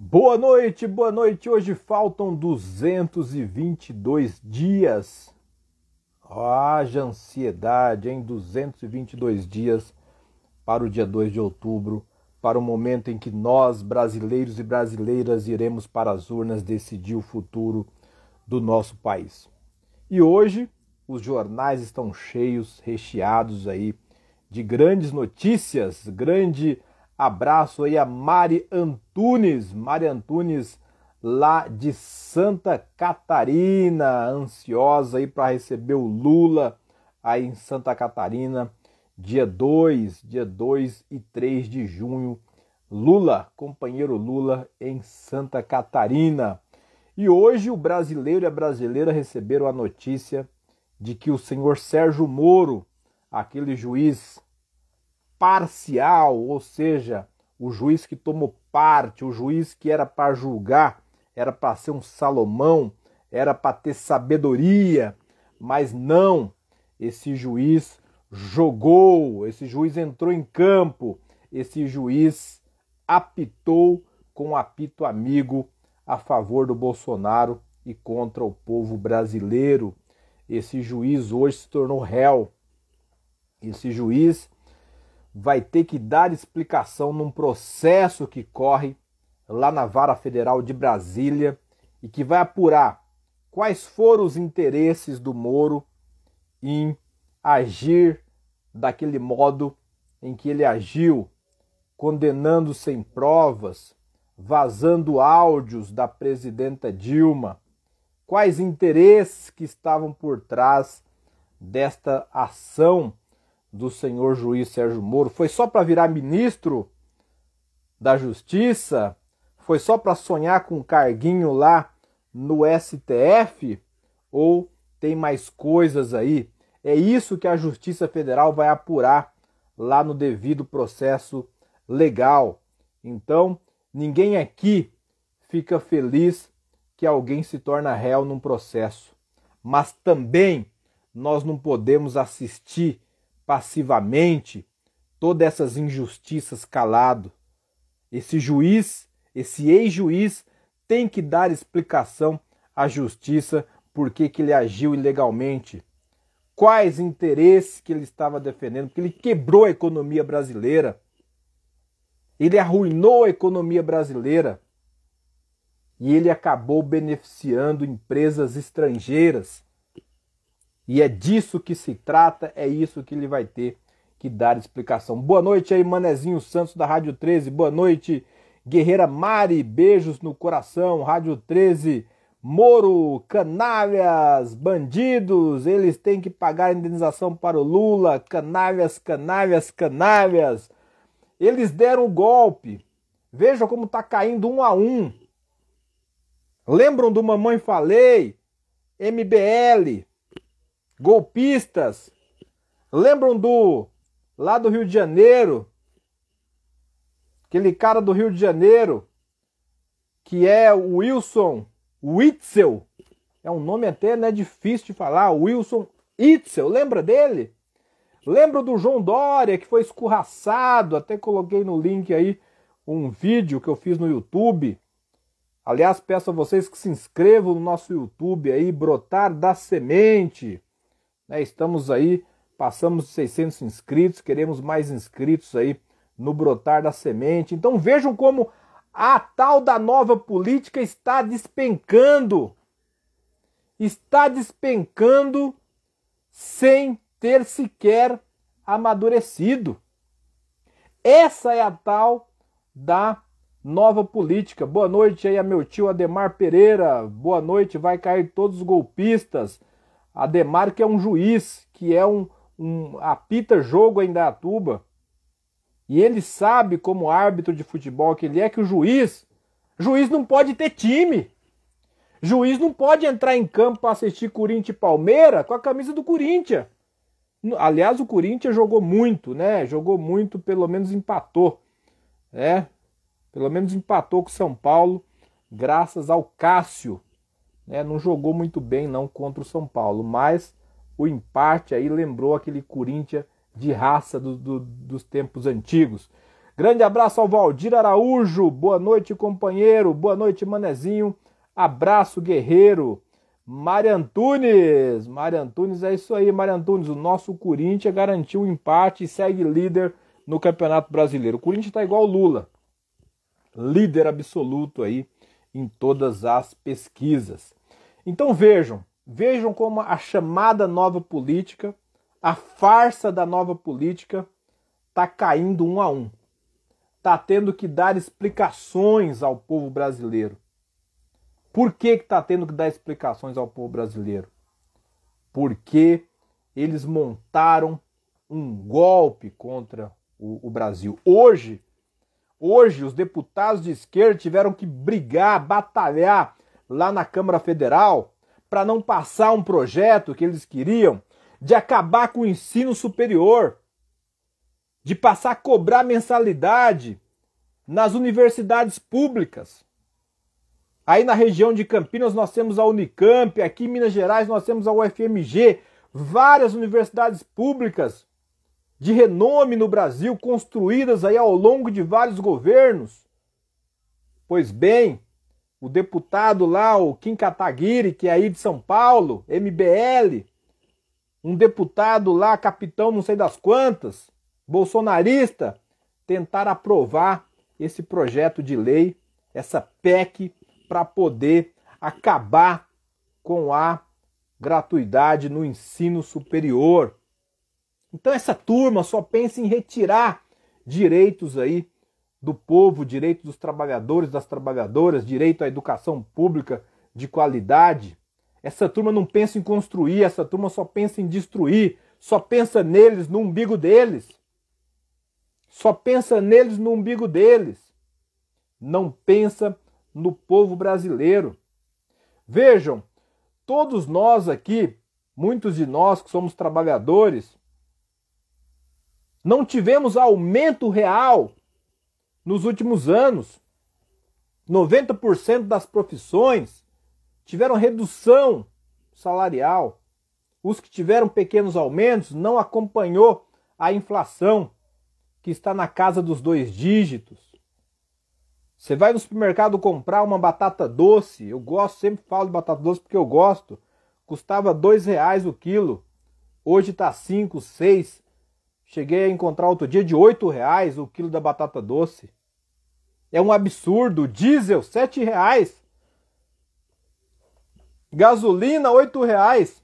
Boa noite, boa noite. Hoje faltam 222 dias. Haja ansiedade em 222 dias para o dia 2 de outubro, para o momento em que nós, brasileiros e brasileiras, iremos para as urnas decidir o futuro do nosso país. E hoje os jornais estão cheios, recheados aí de grandes notícias. Grande abraço aí a Mari Antunes, Mari Antunes lá de Santa Catarina, ansiosa aí para receber o Lula aí em Santa Catarina, dia 2, dia 2 e 3 de junho. Lula, companheiro Lula em Santa Catarina. E hoje o brasileiro e a brasileira receberam a notícia de que o senhor Sérgio Moro, aquele juiz parcial, ou seja, o juiz que tomou parte, o juiz que era para julgar, era para ser um Salomão, era para ter sabedoria, mas não, esse juiz jogou, esse juiz entrou em campo, esse juiz apitou com apito amigo a favor do Bolsonaro e contra o povo brasileiro. Esse juiz hoje se tornou réu. Esse juiz vai ter que dar explicação num processo que corre lá na Vara Federal de Brasília e que vai apurar quais foram os interesses do Moro em agir daquele modo em que ele agiu, condenando sem provas, vazando áudios da presidenta Dilma, quais interesses que estavam por trás desta ação do senhor juiz Sérgio Moro? Foi só para virar ministro da Justiça? Foi só para sonhar com um carguinho lá no STF? Ou tem mais coisas aí? É isso que a Justiça Federal vai apurar lá no devido processo legal. Então, ninguém aqui fica feliz que alguém se torna réu num processo, mas também nós não podemos assistir passivamente todas essas injustiças calado. Esse juiz, esse ex-juiz, tem que dar explicação à justiça por que ele agiu ilegalmente, quais interesses que ele estava defendendo, porque ele quebrou a economia brasileira, ele arruinou a economia brasileira e ele acabou beneficiando empresas estrangeiras. E é disso que se trata, é isso que ele vai ter que dar explicação. Boa noite aí, Manezinho Santos da Rádio 13. Boa noite, Guerreira Mari. Beijos no coração, Rádio 13. Moro, canalhas, bandidos, eles têm que pagar indenização para o Lula. Canalhas, canalhas, canalhas. Eles deram o golpe. Veja como está caindo um a um. Lembram do Mamãe Falei? MBL, golpistas. Lembram do lá do Rio de Janeiro? Aquele cara do Rio de Janeiro que é o Wilson Witzel. É um nome até né, difícil de falar, Wilson Witzel. Lembra dele? lembro do João Dória que foi escorraçado? Até coloquei no link aí um vídeo que eu fiz no YouTube Aliás, peço a vocês que se inscrevam no nosso YouTube aí, Brotar da Semente. Né, estamos aí, passamos de 600 inscritos, queremos mais inscritos aí no Brotar da Semente. Então vejam como a tal da nova política está despencando. Está despencando sem ter sequer amadurecido. Essa é a tal da Nova Política. Boa noite aí a meu tio Ademar Pereira. Boa noite, vai cair todos os golpistas. Ademar que é um juiz, que é um, um apita jogo ainda Atuba E ele sabe como árbitro de futebol que ele é que o juiz, juiz não pode ter time. Juiz não pode entrar em campo para assistir Corinthians e Palmeiras com a camisa do Corinthians. Aliás, o Corinthians jogou muito, né? Jogou muito, pelo menos empatou. Né? Pelo menos empatou com o São Paulo, graças ao Cássio. Né? Não jogou muito bem não contra o São Paulo, mas o empate aí lembrou aquele Corinthians de raça do, do, dos tempos antigos. Grande abraço ao Valdir Araújo, boa noite companheiro, boa noite manezinho, abraço guerreiro. Mário Antunes, Mário Antunes, é isso aí, Mário Antunes, o nosso Corinthians garantiu o um empate e segue líder no Campeonato Brasileiro. O Corinthians está igual o Lula, líder absoluto aí em todas as pesquisas. Então vejam, vejam como a chamada nova política, a farsa da nova política está caindo um a um. Está tendo que dar explicações ao povo brasileiro. Por que está tendo que dar explicações ao povo brasileiro? Porque eles montaram um golpe contra o, o Brasil. Hoje, Hoje, os deputados de esquerda tiveram que brigar, batalhar lá na Câmara Federal para não passar um projeto que eles queriam de acabar com o ensino superior, de passar a cobrar mensalidade nas universidades públicas. Aí na região de Campinas nós temos a Unicamp, aqui em Minas Gerais nós temos a UFMG, várias universidades públicas de renome no Brasil construídas aí ao longo de vários governos. Pois bem, o deputado lá, o Kim Kataguiri, que é aí de São Paulo, MBL, um deputado lá, capitão não sei das quantas, bolsonarista, tentar aprovar esse projeto de lei, essa PEC, para poder acabar com a gratuidade no ensino superior. Então essa turma só pensa em retirar direitos aí do povo, direitos dos trabalhadores, das trabalhadoras, direito à educação pública de qualidade. Essa turma não pensa em construir, essa turma só pensa em destruir, só pensa neles, no umbigo deles. Só pensa neles, no umbigo deles. Não pensa no povo brasileiro. Vejam, todos nós aqui, muitos de nós que somos trabalhadores, não tivemos aumento real nos últimos anos. 90% das profissões tiveram redução salarial. Os que tiveram pequenos aumentos não acompanhou a inflação, que está na casa dos dois dígitos. Você vai no supermercado comprar uma batata doce, eu gosto, sempre falo de batata doce porque eu gosto, custava dois reais o quilo, hoje está cinco, seis, Cheguei a encontrar outro dia de R$ reais o quilo da batata doce. É um absurdo. Diesel, R$ reais. Gasolina, R$ reais.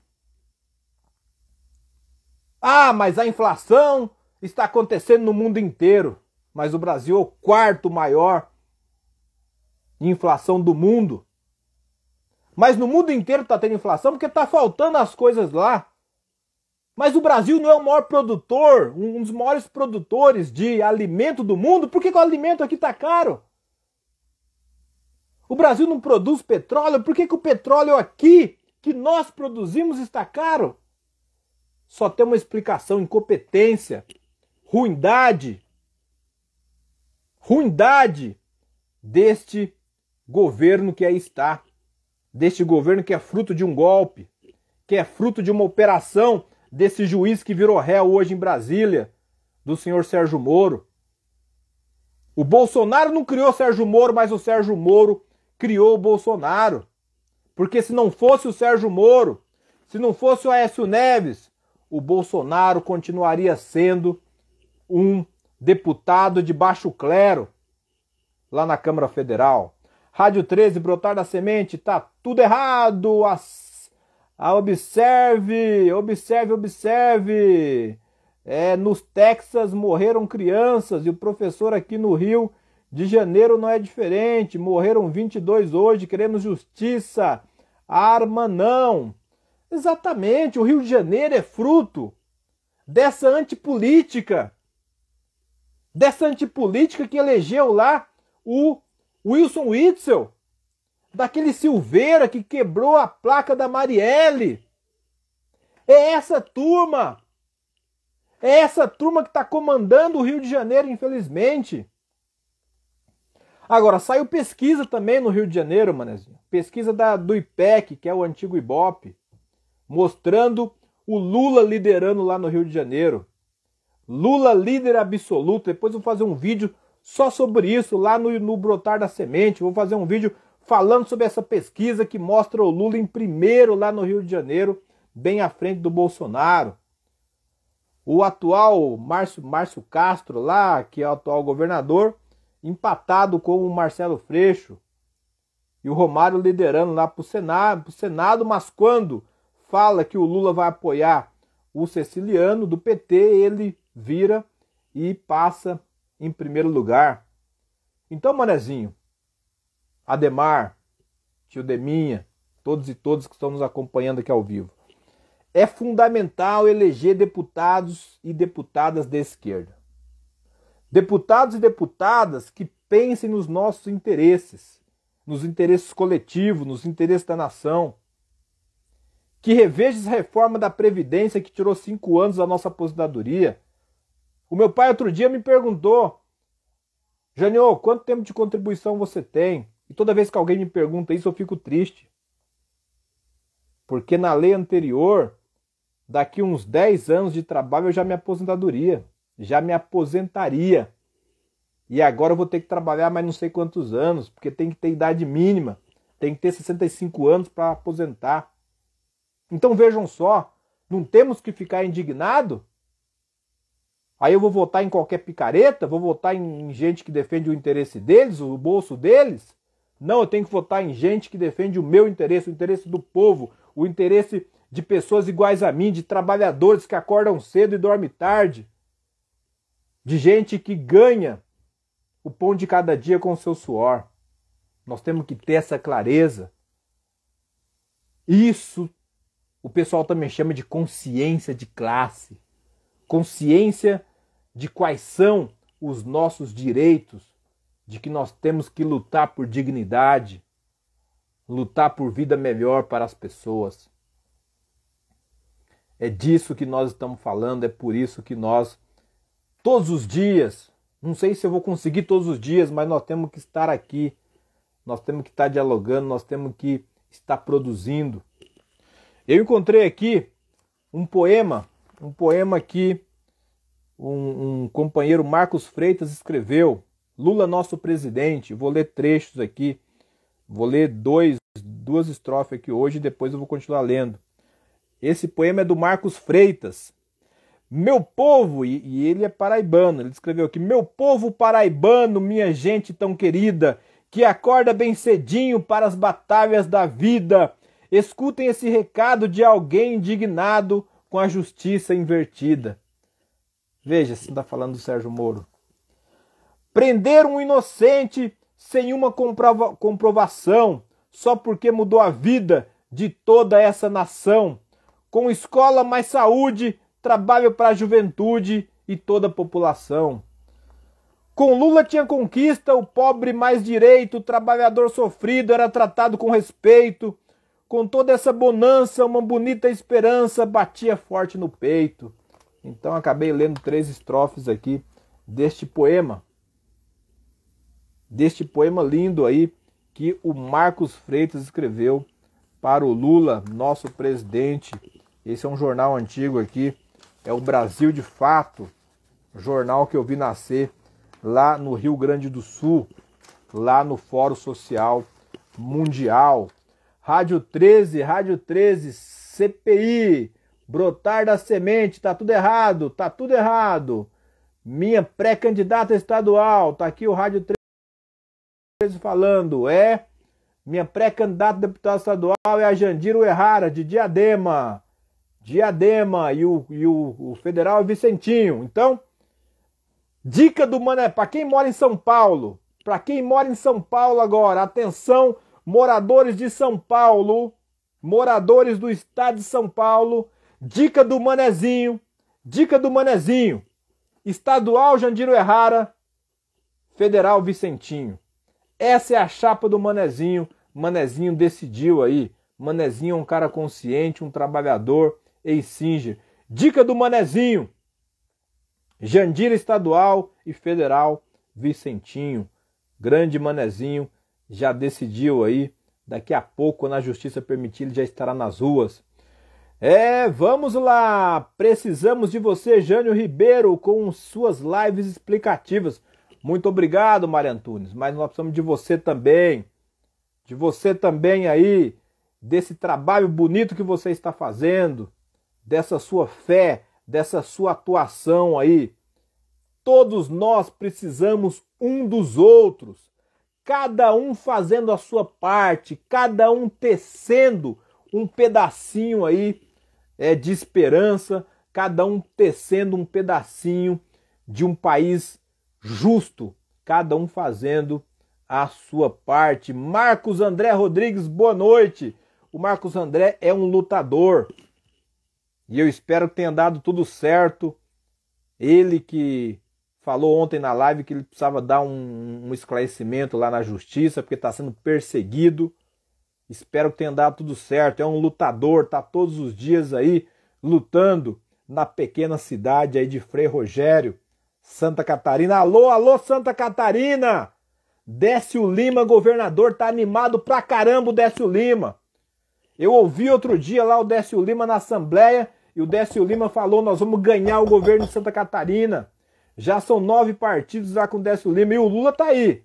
Ah, mas a inflação está acontecendo no mundo inteiro. Mas o Brasil é o quarto maior inflação do mundo. Mas no mundo inteiro está tendo inflação porque está faltando as coisas lá. Mas o Brasil não é o maior produtor, um dos maiores produtores de alimento do mundo? Por que, que o alimento aqui está caro? O Brasil não produz petróleo? Por que, que o petróleo aqui, que nós produzimos, está caro? Só tem uma explicação: incompetência, ruindade. Ruindade deste governo que aí está, deste governo que é fruto de um golpe, que é fruto de uma operação desse juiz que virou réu hoje em Brasília, do senhor Sérgio Moro. O Bolsonaro não criou Sérgio Moro, mas o Sérgio Moro criou o Bolsonaro. Porque se não fosse o Sérgio Moro, se não fosse o Aécio Neves, o Bolsonaro continuaria sendo um deputado de baixo clero lá na Câmara Federal. Rádio 13, brotar da semente, tá tudo errado. As ah, observe, observe, observe. É, nos Texas morreram crianças e o professor aqui no Rio de Janeiro não é diferente. Morreram 22 hoje, queremos justiça. Arma não. Exatamente, o Rio de Janeiro é fruto dessa antipolítica. Dessa antipolítica que elegeu lá o Wilson Witzel daquele Silveira que quebrou a placa da Marielle. É essa turma. É essa turma que está comandando o Rio de Janeiro, infelizmente. Agora, saiu pesquisa também no Rio de Janeiro, manezinho. Pesquisa da, do IPEC, que é o antigo IBope mostrando o Lula liderando lá no Rio de Janeiro. Lula líder absoluto. Depois vou fazer um vídeo só sobre isso lá no, no Brotar da Semente. Vou fazer um vídeo falando sobre essa pesquisa que mostra o Lula em primeiro lá no Rio de Janeiro, bem à frente do Bolsonaro. O atual Márcio, Márcio Castro, lá, que é o atual governador, empatado com o Marcelo Freixo. E o Romário liderando lá para o Senado, Senado, mas quando fala que o Lula vai apoiar o Ceciliano do PT, ele vira e passa em primeiro lugar. Então, Manezinho, Ademar, tio Deminha, todos e todas que estão nos acompanhando aqui ao vivo. É fundamental eleger deputados e deputadas da esquerda. Deputados e deputadas que pensem nos nossos interesses, nos interesses coletivos, nos interesses da nação. Que reveja a reforma da Previdência que tirou cinco anos da nossa aposentadoria. O meu pai outro dia me perguntou, Janiô, quanto tempo de contribuição você tem? E toda vez que alguém me pergunta isso, eu fico triste. Porque na lei anterior, daqui uns 10 anos de trabalho eu já me aposentadoria, já me aposentaria. E agora eu vou ter que trabalhar mais não sei quantos anos, porque tem que ter idade mínima, tem que ter 65 anos para aposentar. Então vejam só, não temos que ficar indignado? Aí eu vou votar em qualquer picareta, vou votar em gente que defende o interesse deles, o bolso deles? Não, eu tenho que votar em gente que defende o meu interesse, o interesse do povo, o interesse de pessoas iguais a mim, de trabalhadores que acordam cedo e dormem tarde, de gente que ganha o pão de cada dia com o seu suor. Nós temos que ter essa clareza. Isso o pessoal também chama de consciência de classe, consciência de quais são os nossos direitos, de que nós temos que lutar por dignidade, lutar por vida melhor para as pessoas. É disso que nós estamos falando, é por isso que nós, todos os dias, não sei se eu vou conseguir todos os dias, mas nós temos que estar aqui, nós temos que estar dialogando, nós temos que estar produzindo. Eu encontrei aqui um poema, um poema que um, um companheiro Marcos Freitas escreveu Lula, nosso presidente, vou ler trechos aqui, vou ler dois, duas estrofes aqui hoje e depois eu vou continuar lendo. Esse poema é do Marcos Freitas. Meu povo, e, e ele é paraibano, ele escreveu aqui: Meu povo paraibano, minha gente tão querida, que acorda bem cedinho para as batalhas da vida, escutem esse recado de alguém indignado com a justiça invertida. Veja, se está falando do Sérgio Moro. Prender um inocente sem uma comprovação, só porque mudou a vida de toda essa nação. Com escola mais saúde, trabalho para a juventude e toda a população. Com Lula tinha conquista, o pobre mais direito, o trabalhador sofrido era tratado com respeito. Com toda essa bonança, uma bonita esperança batia forte no peito. Então acabei lendo três estrofes aqui deste poema deste poema lindo aí que o Marcos Freitas escreveu para o Lula, nosso presidente. Esse é um jornal antigo aqui, é o Brasil de Fato, jornal que eu vi nascer lá no Rio Grande do Sul, lá no Fórum Social Mundial. Rádio 13, Rádio 13, CPI, brotar da semente, tá tudo errado, tá tudo errado. Minha pré-candidata estadual, tá aqui o Rádio 13 vezes falando, é minha pré-candidata a deputada estadual é a Jandiro Errara, de Diadema. Diadema e o, e o, o federal é Vicentinho. Então, dica do Mané, para quem mora em São Paulo, para quem mora em São Paulo agora, atenção, moradores de São Paulo, moradores do estado de São Paulo, dica do Manezinho, dica do Manezinho. Estadual Jandiro Errara, Federal Vicentinho. Essa é a chapa do Manezinho. Manezinho decidiu aí. Manezinho é um cara consciente, um trabalhador, ex-singer. Dica do Manezinho. Jandira estadual e federal, Vicentinho. Grande Manezinho já decidiu aí. Daqui a pouco, na justiça permitir, ele já estará nas ruas. É, vamos lá! Precisamos de você, Jânio Ribeiro, com suas lives explicativas. Muito obrigado, Maria Antunes, mas nós precisamos de você também. De você também aí, desse trabalho bonito que você está fazendo, dessa sua fé, dessa sua atuação aí. Todos nós precisamos um dos outros, cada um fazendo a sua parte, cada um tecendo um pedacinho aí é, de esperança, cada um tecendo um pedacinho de um país justo, cada um fazendo a sua parte. Marcos André Rodrigues, boa noite. O Marcos André é um lutador. E eu espero que tenha dado tudo certo. Ele que falou ontem na live que ele precisava dar um, um esclarecimento lá na justiça, porque está sendo perseguido. Espero que tenha dado tudo certo. É um lutador, está todos os dias aí lutando na pequena cidade aí de Frei Rogério. Santa Catarina. Alô, alô, Santa Catarina! Décio Lima, governador, tá animado pra caramba o Décio Lima. Eu ouvi outro dia lá o Décio Lima na Assembleia e o Décio Lima falou: nós vamos ganhar o governo de Santa Catarina. Já são nove partidos lá com o Décio Lima e o Lula tá aí.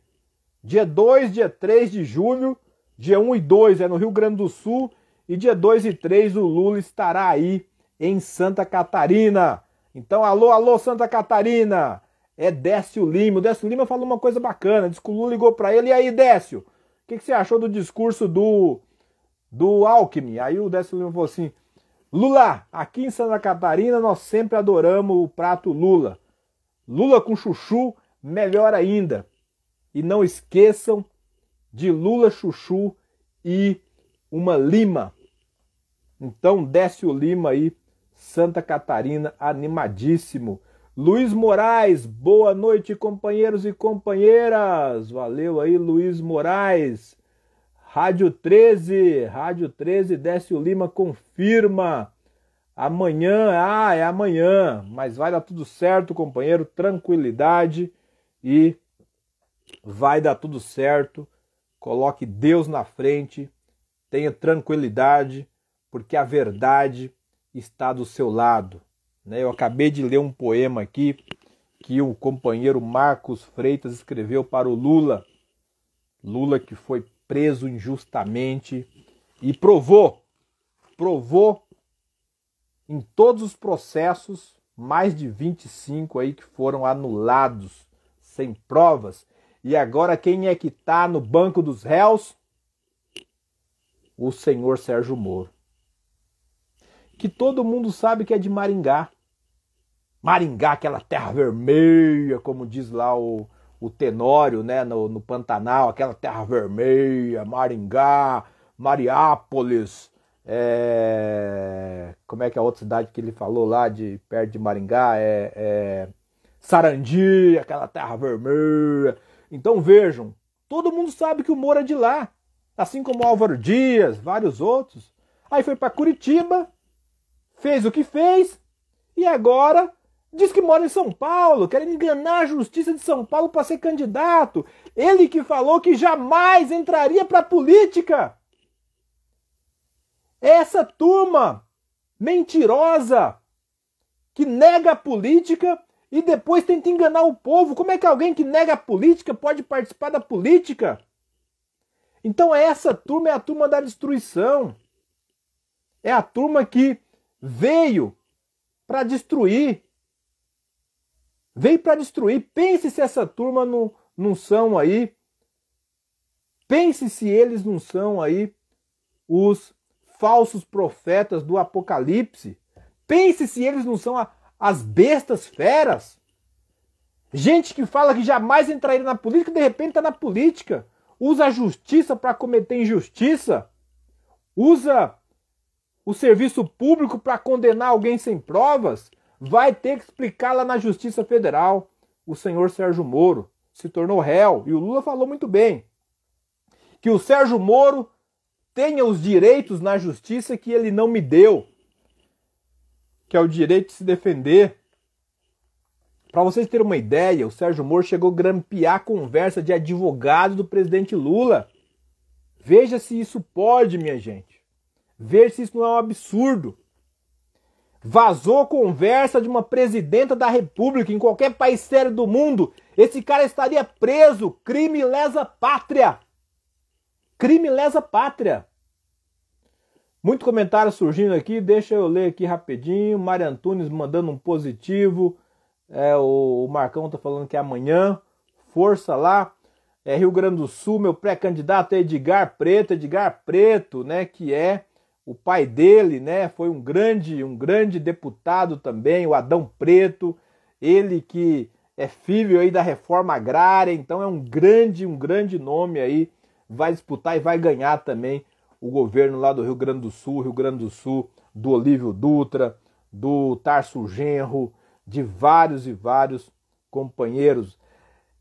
Dia 2, dia 3 de julho, dia 1 um e 2 é no Rio Grande do Sul e dia 2 e 3 o Lula estará aí em Santa Catarina. Então, alô, alô, Santa Catarina! É Décio Lima. O Décio Lima falou uma coisa bacana. Diz que o Lula ligou para ele. E aí, Décio, o que, que, você achou do discurso do, do Alckmin? Aí o Décio Lima falou assim: Lula, aqui em Santa Catarina nós sempre adoramos o prato Lula. Lula com chuchu, melhor ainda. E não esqueçam de Lula, chuchu e uma lima. Então, Décio Lima aí Santa Catarina, animadíssimo. Luiz Moraes, boa noite, companheiros e companheiras. Valeu aí, Luiz Moraes. Rádio 13, Rádio 13, Décio Lima confirma. Amanhã, ah, é amanhã, mas vai dar tudo certo, companheiro, tranquilidade e vai dar tudo certo. Coloque Deus na frente, tenha tranquilidade, porque a verdade está do seu lado. Né? Eu acabei de ler um poema aqui que o companheiro Marcos Freitas escreveu para o Lula. Lula que foi preso injustamente e provou, provou em todos os processos, mais de 25 aí que foram anulados sem provas. E agora quem é que está no banco dos réus? O senhor Sérgio Moro que todo mundo sabe que é de Maringá. Maringá, aquela terra vermelha, como diz lá o, o Tenório, né, no, no Pantanal, aquela terra vermelha, Maringá, Mariápolis, é... como é que é a outra cidade que ele falou lá de perto de Maringá? É, é... Sarandi, aquela terra vermelha. Então vejam, todo mundo sabe que o Moro é de lá, assim como Álvaro Dias, vários outros. Aí foi para Curitiba, fez o que fez e agora diz que mora em São Paulo, quer enganar a justiça de São Paulo para ser candidato. Ele que falou que jamais entraria para a política. Essa turma mentirosa que nega a política e depois tenta enganar o povo. Como é que alguém que nega a política pode participar da política? Então essa turma é a turma da destruição. É a turma que veio para destruir. Veio para destruir. Pense se essa turma não, não são aí. Pense se eles não são aí os falsos profetas do Apocalipse. Pense se eles não são a, as bestas feras. Gente que fala que jamais entraria na política, de repente está na política. Usa a justiça para cometer injustiça. Usa o serviço público para condenar alguém sem provas? Vai ter que explicar lá na Justiça Federal. O senhor Sérgio Moro se tornou réu e o Lula falou muito bem que o Sérgio Moro tenha os direitos na justiça que ele não me deu, que é o direito de se defender. Para vocês terem uma ideia, o Sérgio Moro chegou a grampear a conversa de advogado do presidente Lula. Veja se isso pode, minha gente. Ver se isso não é um absurdo. Vazou conversa de uma presidenta da república em qualquer país sério do mundo. Esse cara estaria preso. Crime lesa pátria. Crime lesa pátria. Muito comentário surgindo aqui. Deixa eu ler aqui rapidinho. Mário Antunes mandando um positivo. É, o, Marcão tá falando que é amanhã. Força lá. É, Rio Grande do Sul, meu pré-candidato é Edgar Preto. Edgar Preto, né? Que é o pai dele, né, foi um grande, um grande deputado também, o Adão Preto, ele que é filho aí da reforma agrária, então é um grande, um grande nome aí, vai disputar e vai ganhar também o governo lá do Rio Grande do Sul, Rio Grande do Sul, do Olívio Dutra, do Tarso Genro, de vários e vários companheiros.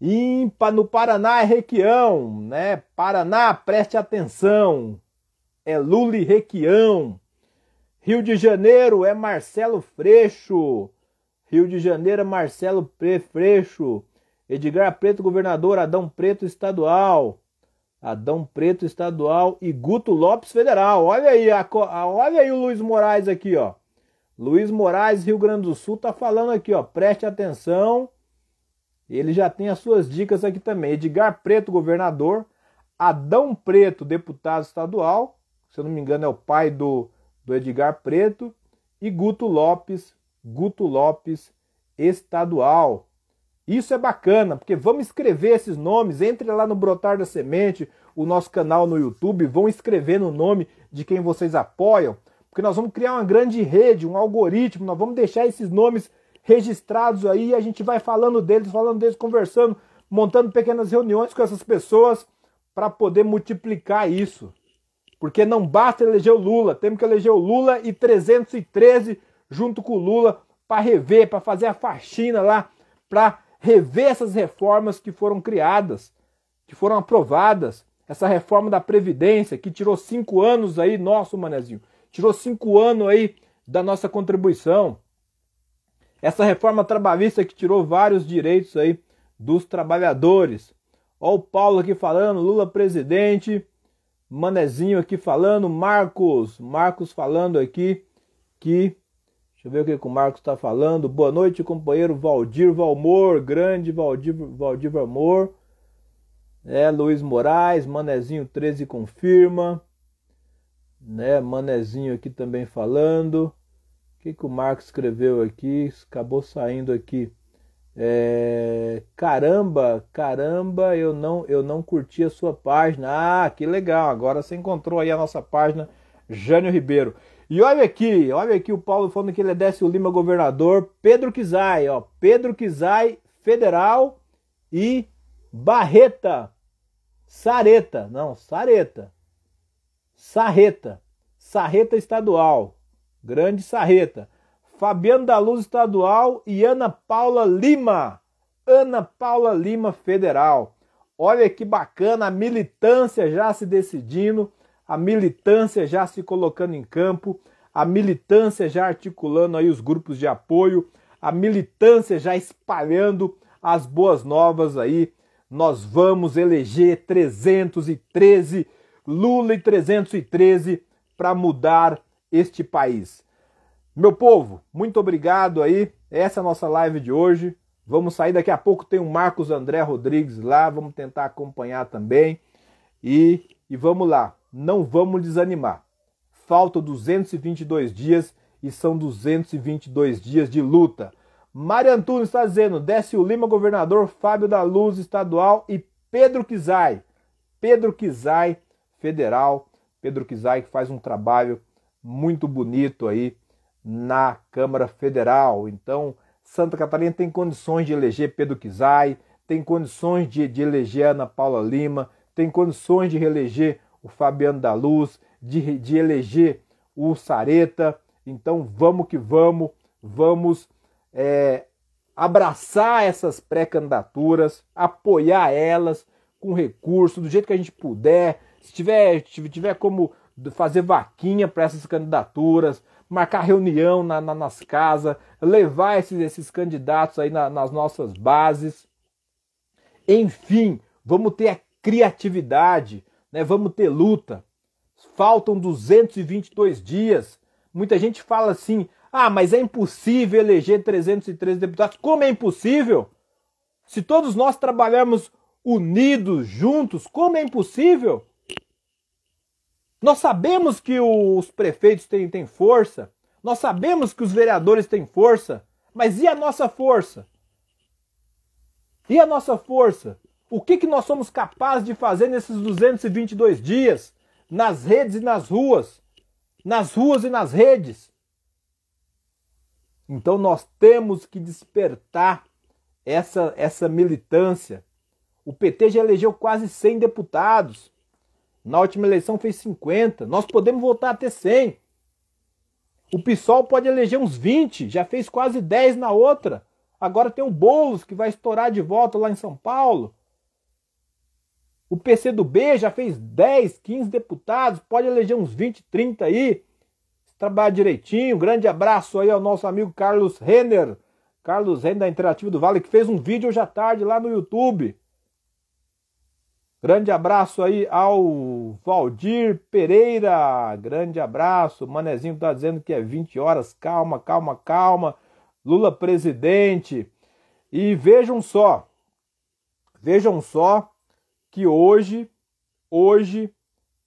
Impa no Paraná é Requião, né? Paraná, preste atenção é Luli Requião. Rio de Janeiro é Marcelo Freixo. Rio de Janeiro é Marcelo Freixo. Edgar Preto, governador. Adão Preto, estadual. Adão Preto, estadual. E Guto Lopes, federal. Olha aí, a, a, olha aí o Luiz Moraes aqui, ó. Luiz Moraes, Rio Grande do Sul, tá falando aqui, ó. Preste atenção. Ele já tem as suas dicas aqui também. Edgar Preto, governador. Adão Preto, deputado estadual se eu não me engano é o pai do, do Edgar Preto, e Guto Lopes, Guto Lopes estadual. Isso é bacana, porque vamos escrever esses nomes, entre lá no Brotar da Semente, o nosso canal no YouTube, vão escrever no nome de quem vocês apoiam, porque nós vamos criar uma grande rede, um algoritmo, nós vamos deixar esses nomes registrados aí, a gente vai falando deles, falando deles, conversando, montando pequenas reuniões com essas pessoas para poder multiplicar isso. Porque não basta eleger o Lula, temos que eleger o Lula e 313 junto com o Lula para rever, para fazer a faxina lá, para rever essas reformas que foram criadas, que foram aprovadas. Essa reforma da Previdência, que tirou cinco anos aí, nosso manezinho, tirou cinco anos aí da nossa contribuição. Essa reforma trabalhista que tirou vários direitos aí dos trabalhadores. Olha o Paulo aqui falando, Lula presidente, Manezinho aqui falando, Marcos, Marcos falando aqui que Deixa eu ver o que, que o Marcos está falando. Boa noite, companheiro Valdir Valmor, grande Valdir, Valdir Valmor. É, Luiz Moraes, Manezinho 13 confirma. Né, Manezinho aqui também falando. O que, que o Marcos escreveu aqui? Acabou saindo aqui. É, caramba, caramba, eu não, eu não curti a sua página. Ah, que legal! Agora você encontrou aí a nossa página, Jânio Ribeiro. E olha aqui, olha aqui o Paulo falando que ele é o Lima governador, Pedro Quizai, ó, Pedro Quizai federal e Barreta, Sareta, não, Sareta, Sarreta, Sarreta estadual, grande Sarreta. Fabiano da Luz Estadual e Ana Paula Lima. Ana Paula Lima Federal. Olha que bacana, a militância já se decidindo, a militância já se colocando em campo, a militância já articulando aí os grupos de apoio, a militância já espalhando as boas novas aí. Nós vamos eleger 313 Lula e 313 para mudar este país. Meu povo, muito obrigado aí. Essa é a nossa live de hoje. Vamos sair daqui a pouco. Tem o Marcos André Rodrigues lá. Vamos tentar acompanhar também. E, e vamos lá. Não vamos desanimar. Faltam 222 dias e são 222 dias de luta. Mário Antunes está dizendo: Desce o Lima, governador, Fábio da Luz, estadual e Pedro Kizai. Pedro Kizai, federal. Pedro Kizai que faz um trabalho muito bonito aí na Câmara Federal. Então, Santa Catarina tem condições de eleger Pedro Kizai, tem condições de, de eleger Ana Paula Lima, tem condições de reeleger o Fabiano da Luz, de, de eleger o Sareta. Então, vamos que vamos, vamos é, abraçar essas pré-candidaturas, apoiar elas com recurso, do jeito que a gente puder. Se tiver, tiver como fazer vaquinha para essas candidaturas, marcar reunião na, na, nas casas, levar esses, esses candidatos aí na, nas nossas bases. Enfim, vamos ter a criatividade, né? vamos ter luta. Faltam 222 dias. Muita gente fala assim: ah, mas é impossível eleger 303 deputados. Como é impossível? Se todos nós trabalharmos unidos, juntos, como é impossível? Nós sabemos que os prefeitos têm, têm força, nós sabemos que os vereadores têm força, mas e a nossa força? E a nossa força? O que, que nós somos capazes de fazer nesses 222 dias, nas redes e nas ruas, nas ruas e nas redes? Então nós temos que despertar essa, essa militância. O PT já elegeu quase 100 deputados. Na última eleição fez 50. Nós podemos voltar a ter 100. O PSOL pode eleger uns 20. Já fez quase 10 na outra. Agora tem o Boulos que vai estourar de volta lá em São Paulo. O PCdoB já fez 10, 15 deputados. Pode eleger uns 20, 30 aí. Trabalha direitinho. Grande abraço aí ao nosso amigo Carlos Renner. Carlos Renner da Interativa do Vale, que fez um vídeo hoje à tarde lá no YouTube. Grande abraço aí ao Valdir Pereira. Grande abraço. Manezinho está dizendo que é 20 horas. Calma, calma, calma. Lula presidente. E vejam só. Vejam só que hoje, hoje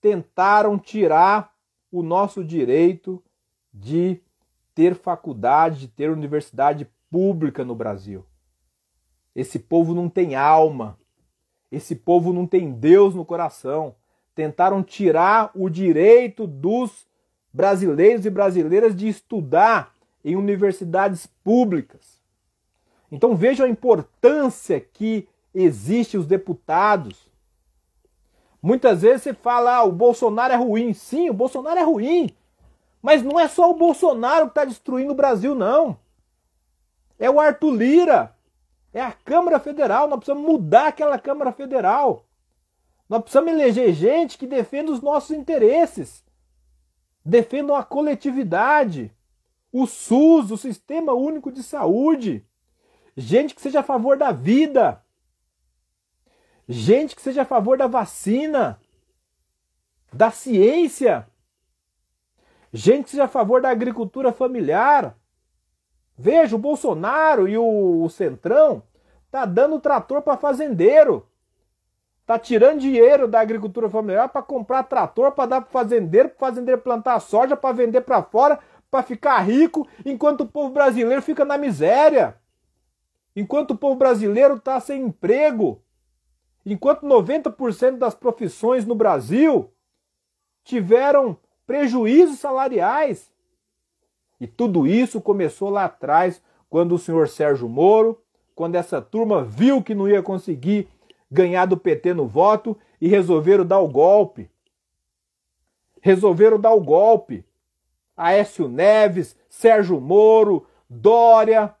tentaram tirar o nosso direito de ter faculdade, de ter universidade pública no Brasil. Esse povo não tem alma. Esse povo não tem Deus no coração. Tentaram tirar o direito dos brasileiros e brasileiras de estudar em universidades públicas. Então vejam a importância que existe os deputados. Muitas vezes você fala, ah, o Bolsonaro é ruim. Sim, o Bolsonaro é ruim. Mas não é só o Bolsonaro que está destruindo o Brasil, não. É o Arthur Lira. É a Câmara Federal, nós precisamos mudar aquela Câmara Federal. Nós precisamos eleger gente que defenda os nossos interesses, defenda a coletividade, o SUS, o Sistema Único de Saúde, gente que seja a favor da vida, gente que seja a favor da vacina, da ciência, gente que seja a favor da agricultura familiar, Veja, o Bolsonaro e o, o Centrão tá dando trator para fazendeiro. Tá tirando dinheiro da agricultura familiar para comprar trator para dar para fazendeiro, para fazendeiro plantar soja para vender para fora, para ficar rico, enquanto o povo brasileiro fica na miséria. Enquanto o povo brasileiro tá sem emprego. Enquanto 90% das profissões no Brasil tiveram prejuízos salariais, e tudo isso começou lá atrás, quando o senhor Sérgio Moro, quando essa turma viu que não ia conseguir ganhar do PT no voto e resolveram dar o golpe. Resolveram dar o golpe. Aécio Neves, Sérgio Moro, Dória.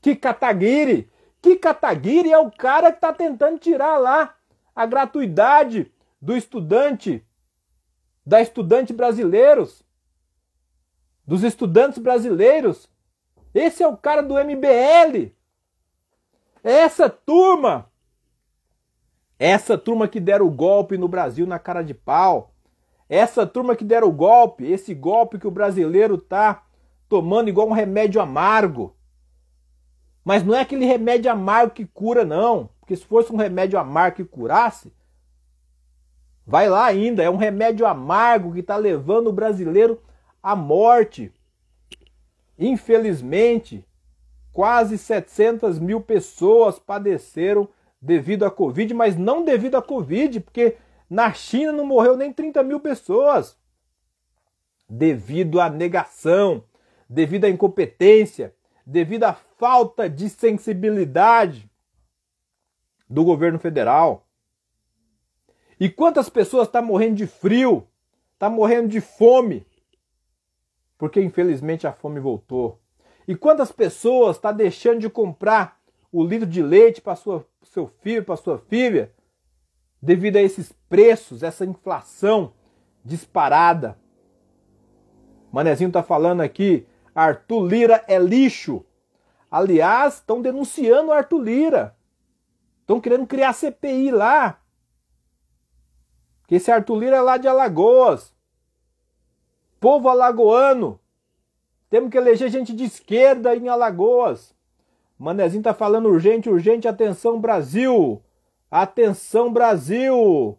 Que Kataguiri! Que Kataguiri é o cara que está tentando tirar lá a gratuidade do estudante, da estudante brasileiros dos estudantes brasileiros. Esse é o cara do MBL. É essa turma. É essa turma que deram o golpe no Brasil na cara de pau. É essa turma que deram o golpe, esse golpe que o brasileiro tá tomando igual um remédio amargo. Mas não é aquele remédio amargo que cura, não. Porque se fosse um remédio amargo que curasse, vai lá ainda. É um remédio amargo que está levando o brasileiro a morte. Infelizmente, quase 700 mil pessoas padeceram devido à Covid, mas não devido à Covid, porque na China não morreu nem 30 mil pessoas. Devido à negação, devido à incompetência, devido à falta de sensibilidade do governo federal. E quantas pessoas estão tá morrendo de frio, estão tá morrendo de fome, porque infelizmente a fome voltou. E quantas pessoas está deixando de comprar o litro de leite para sua seu filho, para sua filha, devido a esses preços, essa inflação disparada. Manezinho está falando aqui, Arthur Lira é lixo. Aliás, estão denunciando Arthur Lira. Estão querendo criar CPI lá. Que esse Arthur Lira é lá de Alagoas povo alagoano. Temos que eleger gente de esquerda em Alagoas. Manezinho tá falando urgente, urgente, atenção Brasil. Atenção Brasil.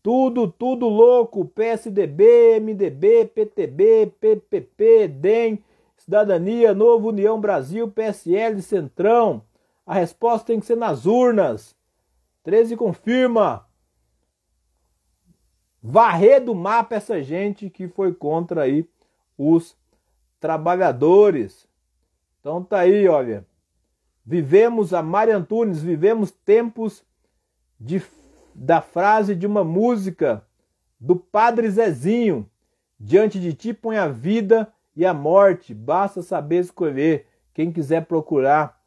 Tudo, tudo louco. PSDB, MDB, PTB, PPP, DEM, Cidadania, Novo União Brasil, PSL, Centrão. A resposta tem que ser nas urnas. 13 confirma varrer do mapa essa gente que foi contra aí os trabalhadores. Então tá aí, olha. Vivemos a Mari Antunes, vivemos tempos de, da frase de uma música do Padre Zezinho. Diante de ti põe a vida e a morte, basta saber escolher. Quem quiser procurar,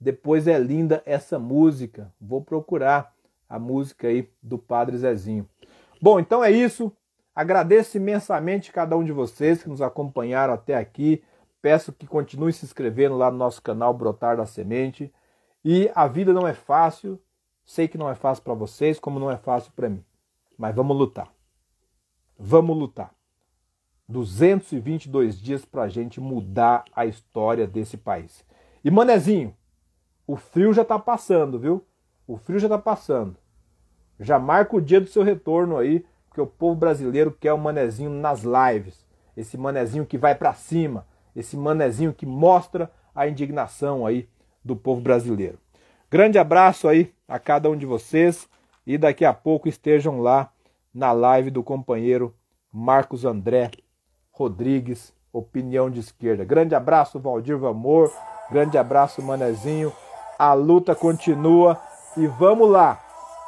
depois é linda essa música. Vou procurar a música aí do Padre Zezinho. Bom, então é isso. Agradeço imensamente cada um de vocês que nos acompanharam até aqui. Peço que continue se inscrevendo lá no nosso canal Brotar da Semente. E a vida não é fácil. Sei que não é fácil para vocês, como não é fácil para mim. Mas vamos lutar. Vamos lutar. 222 dias para a gente mudar a história desse país. E manezinho, o frio já está passando, viu? O frio já está passando. Já marca o dia do seu retorno aí, porque o povo brasileiro quer o manezinho nas lives. Esse manezinho que vai para cima, esse manezinho que mostra a indignação aí do povo brasileiro. Grande abraço aí a cada um de vocês e daqui a pouco estejam lá na live do companheiro Marcos André Rodrigues, Opinião de Esquerda. Grande abraço, Valdir Vamor. Grande abraço, Manezinho. A luta continua e vamos lá.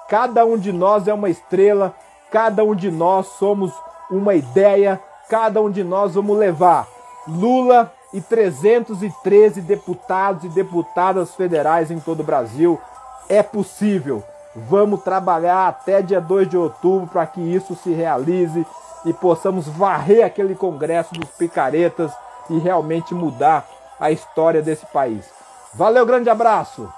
Cada um de nós é uma estrela, cada um de nós somos uma ideia, cada um de nós vamos levar Lula e 313 deputados e deputadas federais em todo o Brasil. É possível. Vamos trabalhar até dia 2 de outubro para que isso se realize e possamos varrer aquele congresso dos picaretas e realmente mudar a história desse país. Valeu, grande abraço!